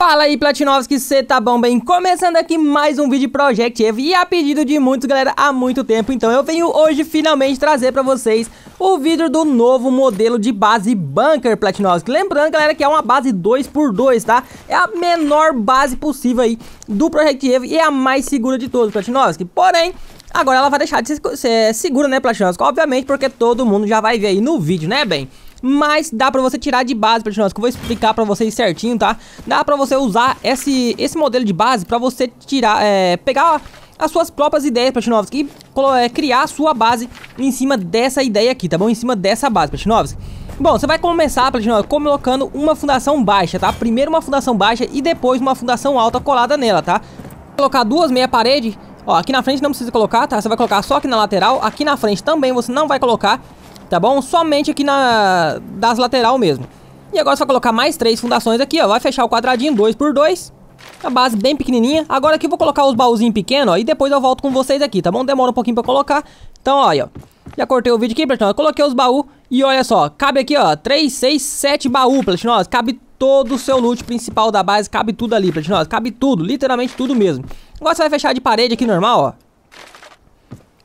Fala aí Platinovski, você tá bom bem? Começando aqui mais um vídeo Project Eve e a pedido de muitos galera há muito tempo, então eu venho hoje finalmente trazer pra vocês o vídeo do novo modelo de base Bunker Platinovski. Lembrando galera que é uma base 2x2, tá? É a menor base possível aí do Project Eve e é a mais segura de todos Platinovski, porém... Agora ela vai deixar de ser segura, né, Platinovski? Obviamente, porque todo mundo já vai ver aí no vídeo, né, bem? mas dá pra você tirar de base, Platinum que eu vou explicar pra vocês certinho, tá? Dá pra você usar esse, esse modelo de base pra você tirar, é, pegar as suas próprias ideias, Platinovski, e é, criar a sua base em cima dessa ideia aqui, tá bom? Em cima dessa base, Platinovski. Bom, você vai começar, Platinovski, colocando uma fundação baixa, tá? Primeiro uma fundação baixa e depois uma fundação alta colada nela, tá? Colocar duas meia parede, ó, aqui na frente não precisa colocar, tá? Você vai colocar só aqui na lateral, aqui na frente também você não vai colocar, tá bom? Somente aqui na das lateral mesmo. E agora você vai colocar mais três fundações aqui, ó. Vai fechar o quadradinho, dois por dois. A base bem pequenininha. Agora aqui eu vou colocar os baúzinhos pequenos, ó. E depois eu volto com vocês aqui, tá bom? Demora um pouquinho pra colocar. Então, olha, ó. Já cortei o vídeo aqui, Platinum. Coloquei os baús e olha só. Cabe aqui, ó. Três, seis, sete baús, Platinum. Cabe todo o seu loot principal da base. Cabe tudo ali, Platinum. Cabe tudo. Literalmente tudo mesmo. Agora você vai fechar de parede aqui normal, ó.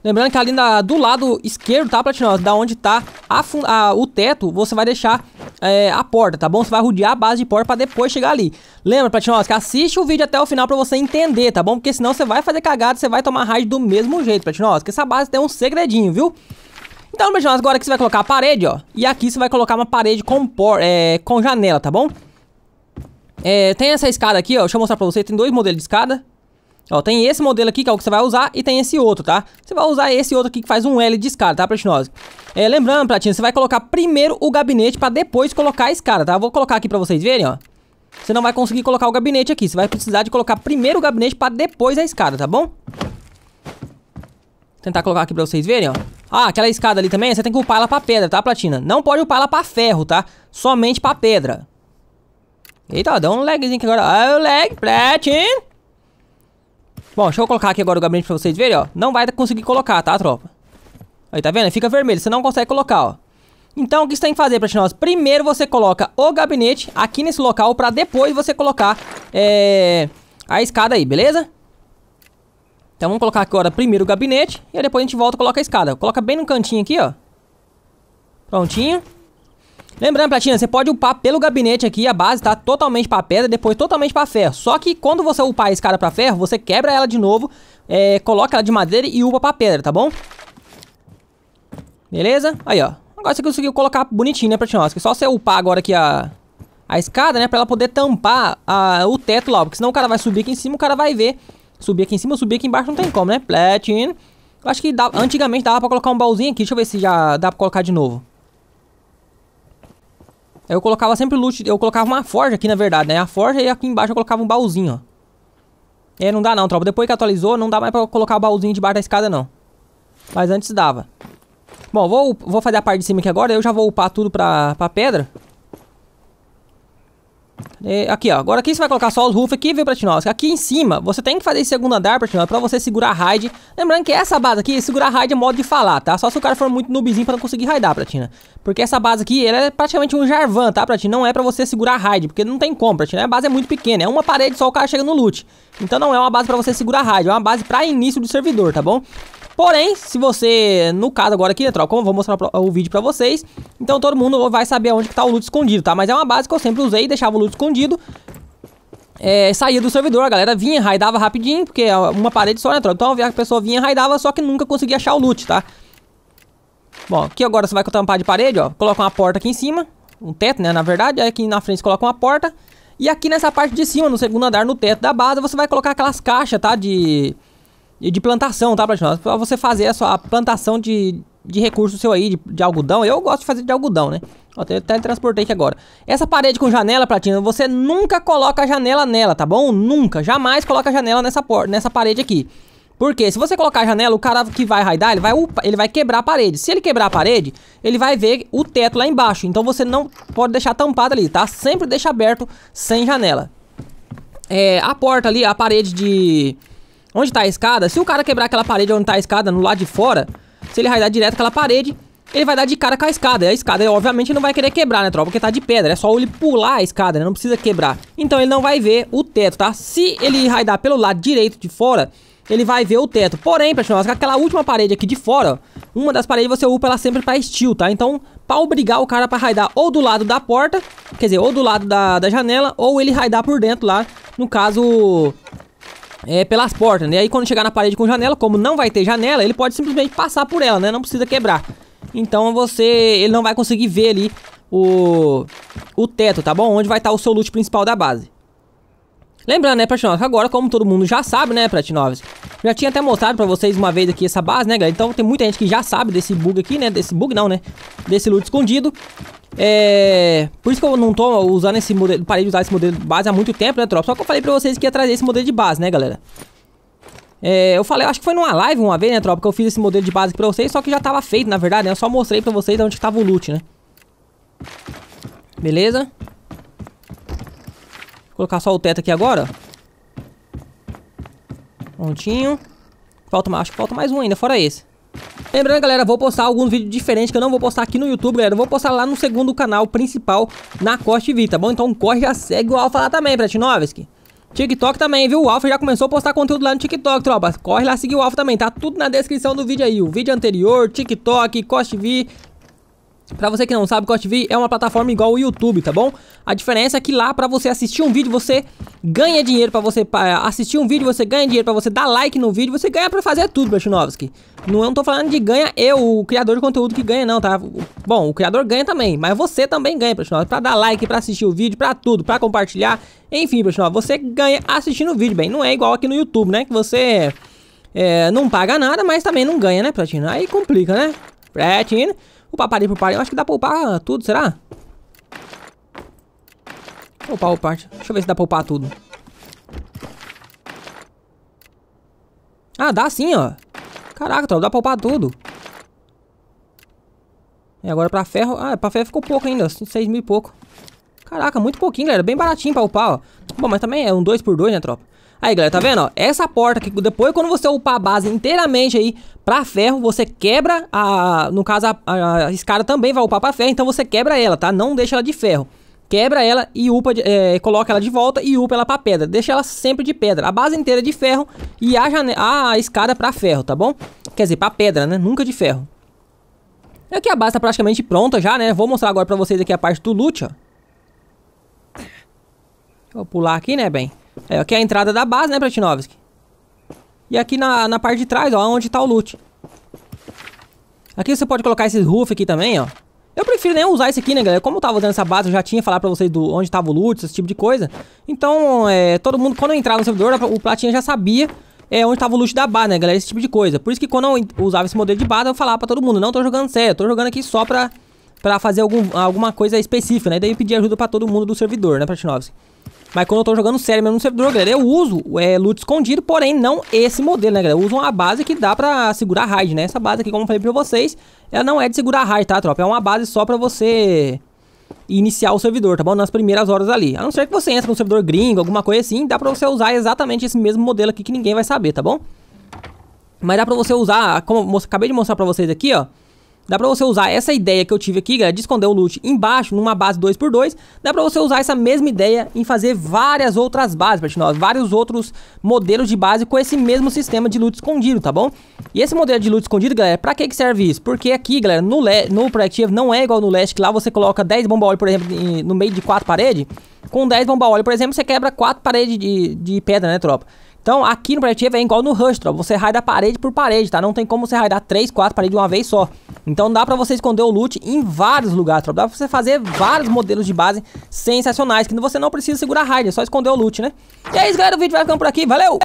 Lembrando que ali na, do lado esquerdo, tá, Platinum? Da onde tá a, a, o teto, você vai deixar é, a porta, tá bom? Você vai rodear a base de porta pra depois chegar ali. Lembra, Platinum, que assiste o vídeo até o final pra você entender, tá bom? Porque senão você vai fazer cagada, você vai tomar raid do mesmo jeito, Platinum. Que essa base tem um segredinho, viu? Então, Platinum, agora que você vai colocar a parede, ó. E aqui você vai colocar uma parede com, por, é, com janela, tá bom? É, tem essa escada aqui, ó. Deixa eu mostrar pra você. Tem dois modelos de escada. Ó, tem esse modelo aqui, que é o que você vai usar, e tem esse outro, tá? Você vai usar esse outro aqui que faz um L de escada, tá, platinose? É, lembrando, platina, você vai colocar primeiro o gabinete pra depois colocar a escada, tá? Eu vou colocar aqui pra vocês verem, ó. Você não vai conseguir colocar o gabinete aqui. Você vai precisar de colocar primeiro o gabinete pra depois a escada, tá bom? Tentar colocar aqui pra vocês verem, ó. Ah, aquela escada ali também, você tem que upar ela pra pedra, tá, platina? Não pode upar ela pra ferro, tá? Somente pra pedra. Eita, deu um lagzinho aqui agora. Ah, o lag, platina! Bom, deixa eu colocar aqui agora o gabinete pra vocês verem, ó. Não vai conseguir colocar, tá, tropa? Aí, tá vendo? Fica vermelho, você não consegue colocar, ó. Então, o que você tem que fazer, Platinós? Primeiro você coloca o gabinete aqui nesse local pra depois você colocar é, a escada aí, beleza? Então, vamos colocar agora primeiro o gabinete e depois a gente volta e coloca a escada. Coloca bem no cantinho aqui, ó. Prontinho. Lembrando, Platina, você pode upar pelo gabinete aqui, a base tá totalmente pra pedra, depois totalmente pra ferro. Só que quando você upar esse cara pra ferro, você quebra ela de novo, é, coloca ela de madeira e upa pra pedra, tá bom? Beleza? Aí, ó. Agora você conseguiu colocar bonitinho, né, Platina? É só você upar agora aqui a, a escada, né, pra ela poder tampar a, o teto lá, porque senão o cara vai subir aqui em cima, o cara vai ver. Subir aqui em cima, subir aqui embaixo, não tem como, né? Platina... Eu acho que dá, antigamente dava pra colocar um baúzinho aqui. Deixa eu ver se já dá pra colocar de novo. Eu colocava sempre loot, eu colocava uma forja aqui na verdade, né? A forja e aqui embaixo eu colocava um baúzinho, ó. É, não dá não, tropa. Depois que atualizou, não dá mais pra colocar o baúzinho debaixo da escada, não. Mas antes dava. Bom, vou, vou fazer a parte de cima aqui agora. Eu já vou upar tudo pra, pra pedra. É, aqui, ó. Agora aqui você vai colocar só os roof aqui, viu, Pratinowski? Aqui em cima, você tem que fazer esse segundo andar, Pratinowski, pra você segurar raid. Lembrando que essa base aqui, segurar raid é modo de falar, tá? Só se o cara for muito noobzinho pra não conseguir raidar, Pratina. Porque essa base aqui, ela é praticamente um Jarvan, tá, Pratina? Não é pra você segurar raid, porque não tem como, Pratina. A base é muito pequena, é uma parede só, o cara chega no loot. Então não é uma base pra você segurar raid, é uma base pra início do servidor, tá bom? Porém, se você, no caso agora aqui, troca, como eu vou mostrar o vídeo pra vocês, então todo mundo vai saber onde que tá o loot escondido, tá? Mas é uma base que eu sempre usei, deixava o loot escondido, é, saía do servidor, a galera vinha, raidava rapidinho, porque é uma parede só, né, troca? Então a pessoa vinha, raidava, só que nunca conseguia achar o loot, tá? Bom, aqui agora você vai tampar de parede, ó, coloca uma porta aqui em cima, um teto, né, na verdade, aí aqui na frente você coloca uma porta, e aqui nessa parte de cima, no segundo andar, no teto da base, você vai colocar aquelas caixas, tá, de de plantação, tá, Platinum? Pra você fazer a sua plantação de, de recurso seu aí, de, de, algodão. Eu gosto de fazer de algodão, né? Ó, até, transportei aqui agora. Essa parede com janela, Platina, você nunca coloca janela nela, tá bom? Nunca, jamais coloca janela nessa, nessa parede aqui. Porque se você colocar janela, o cara que vai raidar, ele vai, upa, ele vai quebrar a parede. Se ele quebrar a parede, ele vai ver o teto lá embaixo. Então você não pode deixar tampado ali, tá? Sempre deixa aberto sem janela. É, a porta ali, a parede de onde tá a escada, se o cara quebrar aquela parede onde tá a escada, no lado de fora, se ele raidar direto aquela parede, ele vai dar de cara com a escada. E a escada, obviamente, não vai querer quebrar, né, tropa? Porque tá de pedra. É só ele pular a escada, né? Não precisa quebrar. Então ele não vai ver o teto, tá? Se ele raidar pelo lado direito de fora, ele vai ver o teto. Porém, pessoal, aquela última parede aqui de fora, ó, uma das paredes você upa ela sempre pra steel, tá? Então, pra obrigar o cara pra raidar ou do lado da porta, quer dizer, ou do lado da, da janela, ou ele raidar por dentro lá. No caso, é, pelas portas, né? Aí quando chegar na parede com janela, como não vai ter janela, ele pode simplesmente passar por ela, né? Não precisa quebrar. Então você, ele não vai conseguir ver ali o, o teto, tá bom? Onde vai estar tá o seu loot principal da base. Lembrando, né, Platinov, agora, como todo mundo já sabe, né, Platinov, já tinha até mostrado pra vocês uma vez aqui essa base, né, galera? Então tem muita gente que já sabe desse bug aqui, né, desse bug não, né, desse loot escondido. É. Por isso que eu não tô usando esse modelo. Parei de usar esse modelo de base há muito tempo, né, tropa? Só que eu falei pra vocês que ia trazer esse modelo de base, né, galera? É, eu falei, acho que foi numa live uma vez, né, tropa, que eu fiz esse modelo de base aqui pra vocês, só que já tava feito, na verdade, né? Eu só mostrei pra vocês onde tava o loot, né? Beleza? Vou colocar só o teto aqui agora. Prontinho. Falta, acho que falta mais um ainda, fora esse. Lembrando, galera, vou postar alguns vídeos diferentes que eu não vou postar aqui no YouTube, galera. Eu vou postar lá no segundo canal principal, na Costa Vi. tá bom? Então corre, já segue o Alfa lá também, Pratinovski. TikTok também, viu? O Alfa já começou a postar conteúdo lá no TikTok, tropa. Corre lá seguir o Alfa também, tá tudo na descrição do vídeo aí. O vídeo anterior, TikTok, Costa Vi. Pra você que não sabe, CouchTV é uma plataforma igual o YouTube, tá bom? A diferença é que lá pra você assistir um vídeo, você ganha dinheiro pra você assistir um vídeo, você ganha dinheiro pra você dar like no vídeo, você ganha pra fazer tudo, Plachinovski. Não, eu não tô falando de ganha eu, o criador de conteúdo que ganha não, tá? Bom, o criador ganha também, mas você também ganha, Plachinovski, pra dar like, pra assistir o vídeo, pra tudo, pra compartilhar. Enfim, Plachinovski, você ganha assistindo o vídeo, bem, não é igual aqui no YouTube, né? Que você é, não paga nada, mas também não ganha, né, Pratino? Aí complica, né? É, Platino... O paparinho pro par. Eu acho que dá pra upar tudo, será? Vou upar o parte. Deixa eu ver se dá pra upar tudo. Ah, dá sim, ó. Caraca, troll, dá pra upar tudo. E agora pra ferro... Ah, pra ferro ficou pouco ainda, 6 mil e pouco. Caraca, muito pouquinho, galera. Bem baratinho pra upar, ó. Bom, mas também é um 2x2, né, tropa? Aí, galera, tá vendo, ó? Essa porta aqui, depois quando você upar a base inteiramente aí pra ferro, você quebra a... No caso, a, a, a escada também vai upar pra ferro, então você quebra ela, tá? Não deixa ela de ferro quebra ela e upa, é, coloca ela de volta e upa ela para pedra. Deixa ela sempre de pedra. A base inteira é de ferro e a, a escada é para ferro, tá bom? Quer dizer, para pedra, né? Nunca de ferro. Aqui a base tá praticamente pronta já, né? Vou mostrar agora para vocês aqui a parte do loot, ó. Vou pular aqui, né, bem? É, aqui é a entrada da base, né, Platinovski? E aqui na, na parte de trás, ó, é onde tá o loot. Aqui você pode colocar esses roof aqui também, ó. Eu prefiro nem usar esse aqui, né, galera? Como eu tava usando essa base, eu já tinha falado pra vocês do onde tava o loot, esse tipo de coisa. Então, é, todo mundo, quando eu entrava no servidor, o Platinha já sabia é, onde tava o loot da base, né, galera? Esse tipo de coisa. Por isso que quando eu usava esse modelo de base, eu falava pra todo mundo, não tô jogando sério, tô jogando aqui só pra pra fazer algum, alguma coisa específica, né? Daí eu pedi ajuda pra todo mundo do servidor, né, Pratinovski? Mas quando eu tô jogando sério mesmo no servidor, galera, eu uso é, loot escondido, porém não esse modelo, né, galera? Eu uso uma base que dá pra segurar raid, né? Essa base aqui, como eu falei pra vocês, ela não é de segurar raid, tá, tropa? É uma base só pra você iniciar o servidor, tá bom? Nas primeiras horas ali. A não ser que você entre num servidor gringo, alguma coisa assim, dá pra você usar exatamente esse mesmo modelo aqui que ninguém vai saber, tá bom? Mas dá pra você usar, como eu acabei de mostrar pra vocês aqui, ó. Dá pra você usar essa ideia que eu tive aqui, galera, de esconder o loot embaixo, numa base 2x2. Dá pra você usar essa mesma ideia em fazer várias outras bases, Platinós. Vários outros modelos de base com esse mesmo sistema de loot escondido, tá bom? E esse modelo de loot escondido, galera, pra que que serve isso? Porque aqui, galera, no, le no Proactive não é igual no Last, que lá você coloca 10 bomba óleo, por exemplo, no meio de quatro paredes. Com 10 bomba óleo, por exemplo, você quebra quatro paredes de, de pedra, né, tropa? Então, aqui no Planet Eve é igual no Rush Troll. Você raida parede por parede, tá? Não tem como você raidar 3, 4 paredes de uma vez só. Então dá pra você esconder o loot em vários lugares, Troll. Dá pra você fazer vários modelos de base sensacionais, que você não precisa segurar raid, é só esconder o loot, né? E é isso, galera. O vídeo vai ficando por aqui. Valeu!